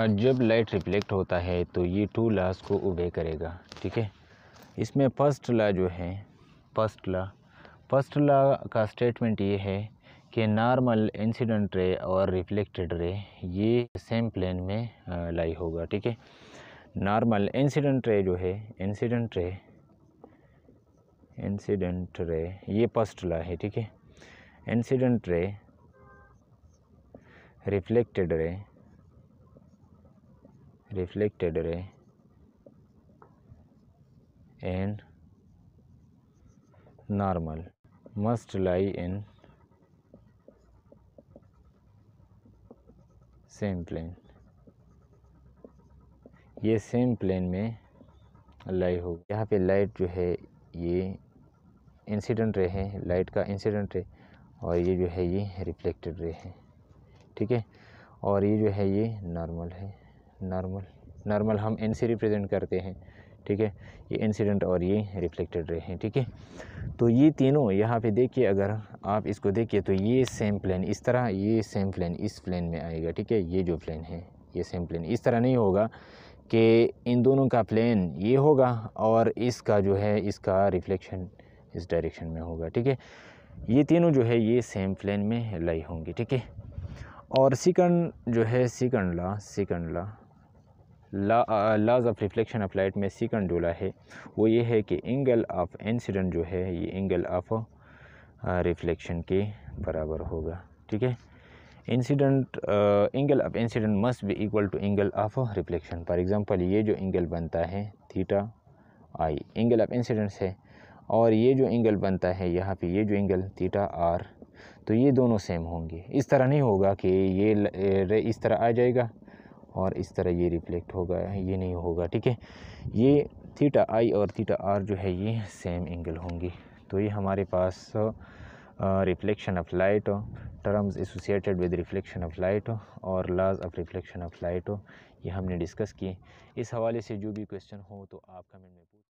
हाँ, जब light reflect होता है तो ये टू लाज को उबे करेगा ठीक है इसमें फर्स्ट ला जो है फर्स्ट ला फर्स्ट ला का स्टेटमेंट ये है कि नॉर्मल इंसिडेंट रे और रिफ्लेक्टेड रे ये सेम प्लेन में लाई होगा ठीक है नॉर्मल इंसिडेंट रे जो है इंसिडेंट रे इंसिडेंट रे ये फर्स्ट ला है ठीक है incident ray reflected ray reflected ray and normal must lie in same plane ये सेम प्लेन में लाई होगी यहाँ पे लाइट जो है ये इंसिडेंट रे है लाइट का इंसिडेंट रे और ये जो है ये रिफ्लेक्टेड रे है ठीक है और ये जो है ये नॉर्मल है नॉर्मल नॉर्मल हम एन सी रिप्रेजेंट करते हैं ठीक है ये इंसिडेंट और ये रिफ्लेक्टेड रे हैं ठीक है तो ये तीनों यहाँ पे देखिए अगर आप इसको देखिए तो ये सेम प्लेन इस तरह ये सेम प्लेन इस प्लेन में आएगा ठीक है ये जो प्लेन है ये सेम प्लेन इस तरह नहीं होगा कि इन दोनों का प्लेन ये होगा और इसका जो है इसका रिफ्लेक्शन इस डायरेक्शन में होगा ठीक है ये तीनों जो है ये सेम प्लेन में लाई होंगी ठीक है और सिकंड जो है second law second law laws of reflection light में सेकंड रूल है वो ये है कि एंगल ऑफ इंसिडेंट जो है ये एंगल ऑफ रिफ्लेक्शन के बराबर होगा ठीक है incident angle of incident must be equal to angle of reflection for example ये जो एंगल बनता है theta I angle of incident है और ये जो एंगल बनता है यहाँ पे ये जो एंगल थीटा आर तो ये दोनों सेम होंगे इस तरह नहीं होगा कि ये इस तरह आ जाएगा और इस तरह ये रिफ्लेक्ट होगा ये नहीं होगा ठीक है ये थीटा आई और थीटा आर जो है ये सेम एंगल होंगी तो ये हमारे पास reflection of light terms associated with reflection of light और laws of reflection of light ये हमने डिस्कस किए इस हवाले से जो भी क्वेश्चन हो तो आप कमेंट में पूछ